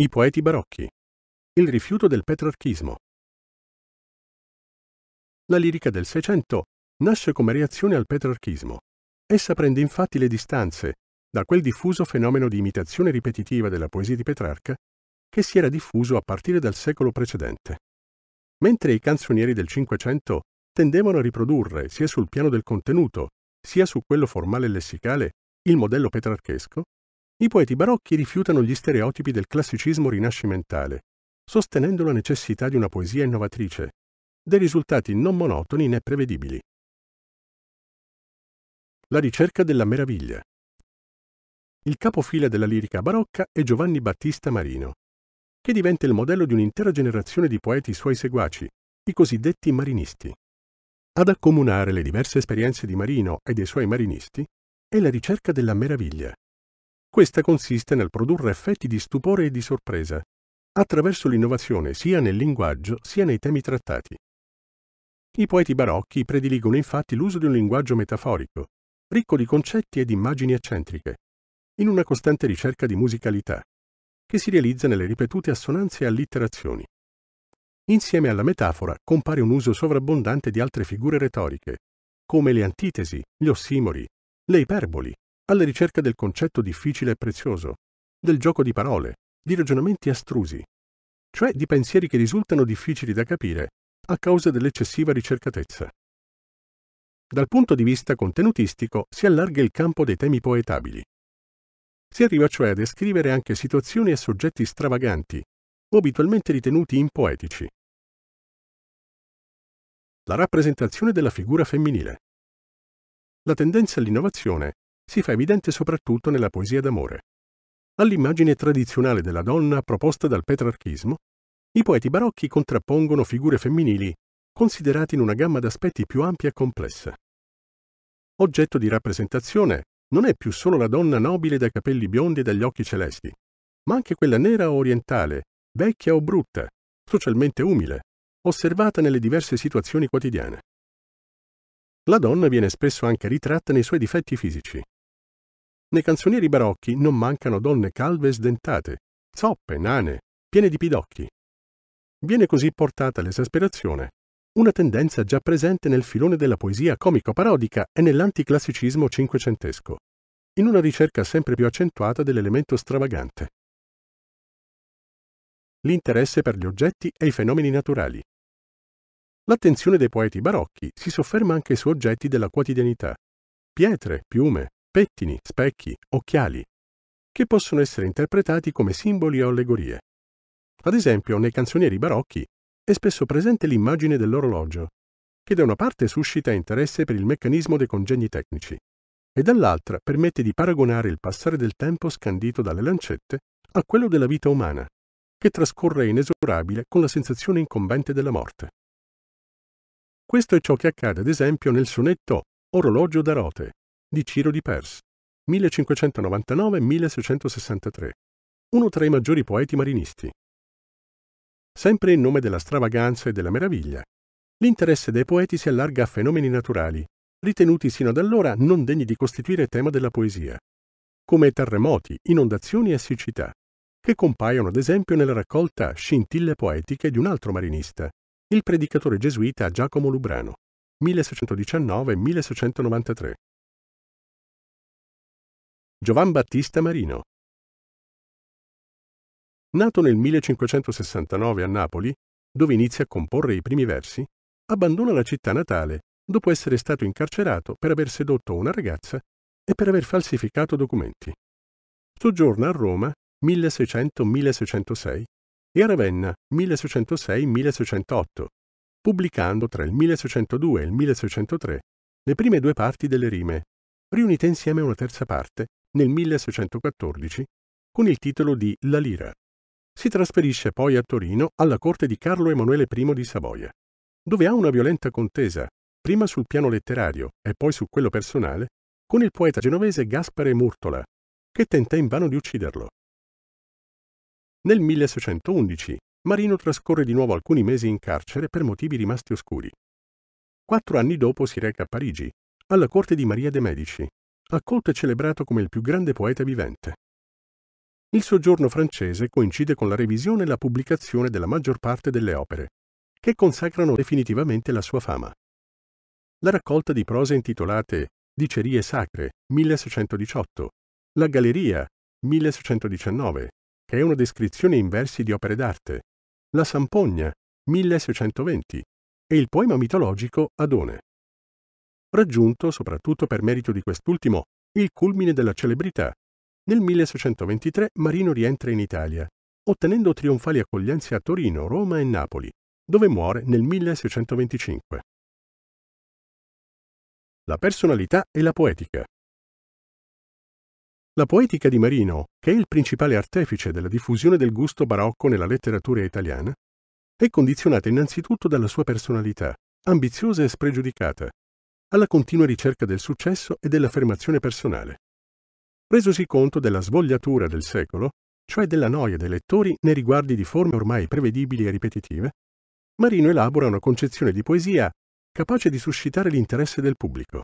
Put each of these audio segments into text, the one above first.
I poeti barocchi. Il rifiuto del petrarchismo. La lirica del Seicento nasce come reazione al petrarchismo. Essa prende infatti le distanze da quel diffuso fenomeno di imitazione ripetitiva della poesia di Petrarca che si era diffuso a partire dal secolo precedente. Mentre i canzonieri del Cinquecento tendevano a riprodurre, sia sul piano del contenuto, sia su quello formale e lessicale, il modello petrarchesco, i poeti barocchi rifiutano gli stereotipi del classicismo rinascimentale, sostenendo la necessità di una poesia innovatrice, dei risultati non monotoni né prevedibili. La ricerca della meraviglia. Il capofila della lirica barocca è Giovanni Battista Marino, che diventa il modello di un'intera generazione di poeti suoi seguaci, i cosiddetti marinisti. Ad accomunare le diverse esperienze di Marino e dei suoi marinisti è la ricerca della meraviglia, questa consiste nel produrre effetti di stupore e di sorpresa, attraverso l'innovazione sia nel linguaggio sia nei temi trattati. I poeti barocchi prediligono infatti l'uso di un linguaggio metaforico, ricco di concetti ed immagini eccentriche, in una costante ricerca di musicalità, che si realizza nelle ripetute assonanze e allitterazioni. Insieme alla metafora compare un uso sovrabbondante di altre figure retoriche, come le antitesi, gli ossimori, le iperboli, alla ricerca del concetto difficile e prezioso, del gioco di parole, di ragionamenti astrusi, cioè di pensieri che risultano difficili da capire a causa dell'eccessiva ricercatezza. Dal punto di vista contenutistico si allarga il campo dei temi poetabili. Si arriva cioè a descrivere anche situazioni e soggetti stravaganti, abitualmente ritenuti impoetici. La rappresentazione della figura femminile. La tendenza all'innovazione si fa evidente soprattutto nella poesia d'amore. All'immagine tradizionale della donna proposta dal petrarchismo, i poeti barocchi contrappongono figure femminili considerate in una gamma d'aspetti più ampia e complessa. Oggetto di rappresentazione non è più solo la donna nobile dai capelli biondi e dagli occhi celesti, ma anche quella nera o orientale, vecchia o brutta, socialmente umile, osservata nelle diverse situazioni quotidiane. La donna viene spesso anche ritratta nei suoi difetti fisici, nei canzonieri barocchi non mancano donne calve e sdentate, zoppe, nane, piene di pidocchi. Viene così portata l'esasperazione, una tendenza già presente nel filone della poesia comico-parodica e nell'anticlassicismo cinquecentesco, in una ricerca sempre più accentuata dell'elemento stravagante. L'interesse per gli oggetti e i fenomeni naturali. L'attenzione dei poeti barocchi si sofferma anche su oggetti della quotidianità. Pietre, piume, pettini, specchi, occhiali, che possono essere interpretati come simboli o allegorie. Ad esempio, nei canzonieri barocchi è spesso presente l'immagine dell'orologio, che da una parte suscita interesse per il meccanismo dei congegni tecnici e dall'altra permette di paragonare il passare del tempo scandito dalle lancette a quello della vita umana, che trascorre inesorabile con la sensazione incombente della morte. Questo è ciò che accade ad esempio nel sonetto Orologio da rote di Ciro di Persia, 1599-1663, uno tra i maggiori poeti marinisti. Sempre in nome della stravaganza e della meraviglia, l'interesse dei poeti si allarga a fenomeni naturali, ritenuti sino ad allora non degni di costituire tema della poesia, come terremoti, inondazioni e siccità, che compaiono ad esempio nella raccolta Scintille poetiche di un altro marinista, il predicatore gesuita Giacomo Lubrano, 1619-1693. Giovan Battista Marino. Nato nel 1569 a Napoli, dove inizia a comporre i primi versi, abbandona la città natale dopo essere stato incarcerato per aver sedotto una ragazza e per aver falsificato documenti. Soggiorna a Roma 1600-1606 e a Ravenna 1606-1608, pubblicando tra il 1602 e il 1603 le prime due parti delle rime, riunite insieme una terza parte nel 1614 con il titolo di La Lira. Si trasferisce poi a Torino alla corte di Carlo Emanuele I di Savoia, dove ha una violenta contesa, prima sul piano letterario e poi su quello personale, con il poeta genovese Gaspare Murtola, che tenta invano di ucciderlo. Nel 1611 Marino trascorre di nuovo alcuni mesi in carcere per motivi rimasti oscuri. Quattro anni dopo si reca a Parigi, alla corte di Maria de' Medici, accolto e celebrato come il più grande poeta vivente. Il soggiorno francese coincide con la revisione e la pubblicazione della maggior parte delle opere, che consacrano definitivamente la sua fama. La raccolta di prose intitolate Dicerie sacre 1618, La galleria 1619, che è una descrizione in versi di opere d'arte, La Sampogna 1620 e il poema mitologico Adone raggiunto soprattutto per merito di quest'ultimo il culmine della celebrità. Nel 1623 Marino rientra in Italia, ottenendo trionfali accoglienze a Torino, Roma e Napoli, dove muore nel 1625. La personalità e la poetica. La poetica di Marino, che è il principale artefice della diffusione del gusto barocco nella letteratura italiana, è condizionata innanzitutto dalla sua personalità, ambiziosa e spregiudicata, alla continua ricerca del successo e dell'affermazione personale. Presosi conto della svogliatura del secolo, cioè della noia dei lettori nei riguardi di forme ormai prevedibili e ripetitive, Marino elabora una concezione di poesia capace di suscitare l'interesse del pubblico.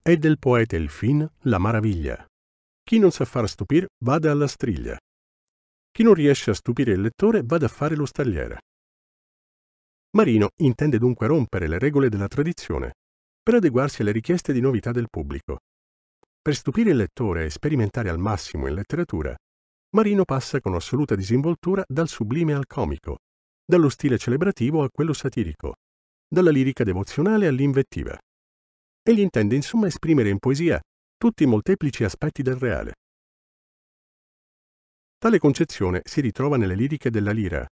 È del poeta il fin la maraviglia. Chi non sa far stupir vada alla striglia. Chi non riesce a stupire il lettore vada a fare lo stagliere. Marino intende dunque rompere le regole della tradizione per adeguarsi alle richieste di novità del pubblico. Per stupire il lettore e sperimentare al massimo in letteratura, Marino passa con assoluta disinvoltura dal sublime al comico, dallo stile celebrativo a quello satirico, dalla lirica devozionale all'invettiva. Egli intende insomma esprimere in poesia tutti i molteplici aspetti del reale. Tale concezione si ritrova nelle liriche della lira,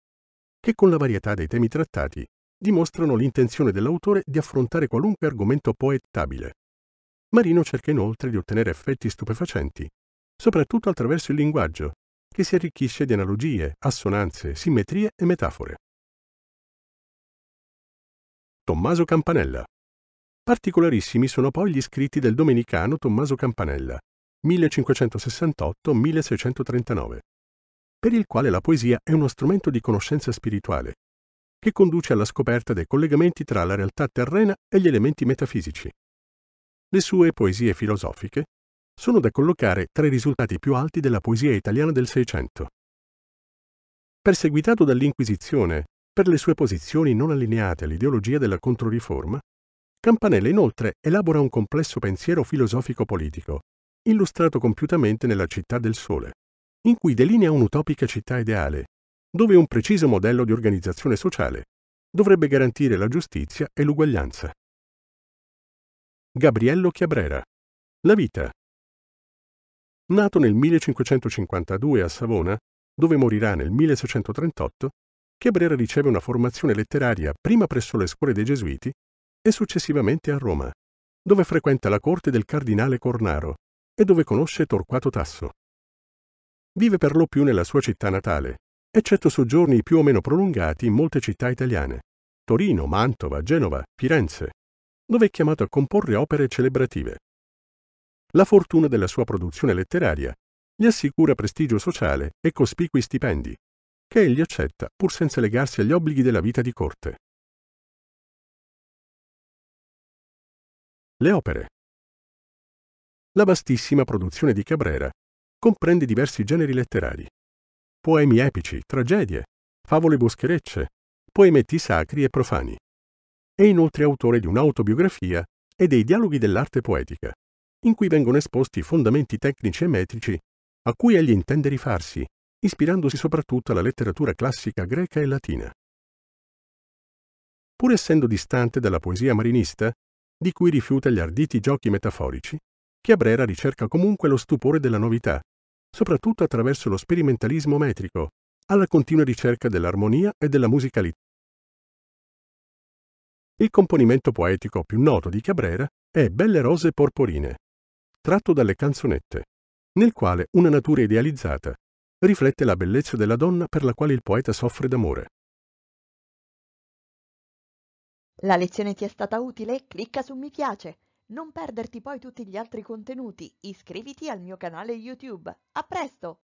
che con la varietà dei temi trattati dimostrano l'intenzione dell'autore di affrontare qualunque argomento poettabile. Marino cerca inoltre di ottenere effetti stupefacenti, soprattutto attraverso il linguaggio, che si arricchisce di analogie, assonanze, simmetrie e metafore. Tommaso Campanella Particolarissimi sono poi gli scritti del domenicano Tommaso Campanella, 1568-1639, per il quale la poesia è uno strumento di conoscenza spirituale, che conduce alla scoperta dei collegamenti tra la realtà terrena e gli elementi metafisici. Le sue poesie filosofiche sono da collocare tra i risultati più alti della poesia italiana del Seicento. Perseguitato dall'Inquisizione per le sue posizioni non allineate all'ideologia della Controriforma, Campanella inoltre elabora un complesso pensiero filosofico-politico, illustrato compiutamente nella Città del Sole in cui delinea un'utopica città ideale, dove un preciso modello di organizzazione sociale dovrebbe garantire la giustizia e l'uguaglianza. Gabriello Chiabrera La vita Nato nel 1552 a Savona, dove morirà nel 1638, Chiabrera riceve una formazione letteraria prima presso le scuole dei Gesuiti e successivamente a Roma, dove frequenta la corte del cardinale Cornaro e dove conosce Torquato Tasso. Vive per lo più nella sua città natale, eccetto soggiorni più o meno prolungati in molte città italiane, Torino, Mantova, Genova, Firenze, dove è chiamato a comporre opere celebrative. La fortuna della sua produzione letteraria gli assicura prestigio sociale e cospicui stipendi, che egli accetta pur senza legarsi agli obblighi della vita di corte. Le opere. La vastissima produzione di Cabrera comprende diversi generi letterari. Poemi epici, tragedie, favole boscherecce, poemetti sacri e profani. È inoltre autore di un'autobiografia e dei dialoghi dell'arte poetica, in cui vengono esposti fondamenti tecnici e metrici a cui egli intende rifarsi, ispirandosi soprattutto alla letteratura classica greca e latina. Pur essendo distante dalla poesia marinista, di cui rifiuta gli arditi giochi metaforici, Chiabrera ricerca comunque lo stupore della novità, soprattutto attraverso lo sperimentalismo metrico, alla continua ricerca dell'armonia e della musicalità. Il componimento poetico più noto di Cabrera è Belle rose porporine, tratto dalle canzonette, nel quale una natura idealizzata riflette la bellezza della donna per la quale il poeta soffre d'amore. La lezione ti è stata utile? Clicca su mi piace. Non perderti poi tutti gli altri contenuti, iscriviti al mio canale YouTube. A presto!